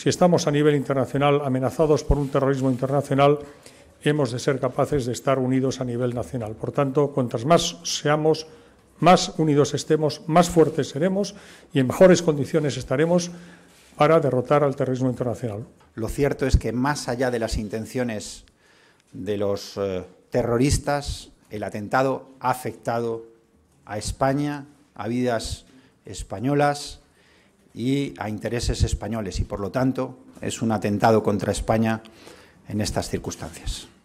si estamos a nivel internacional amenazados por un terrorismo internacional, hemos de ser capaces de estar unidos a nivel nacional. Por tanto, cuantas más seamos, más unidos estemos, más fuertes seremos y en mejores condiciones estaremos para derrotar al terrorismo internacional. Lo cierto es que más allá de las intenciones de los eh, terroristas, el atentado ha afectado a España, a vidas españolas, y a intereses españoles y, por lo tanto, es un atentado contra España en estas circunstancias.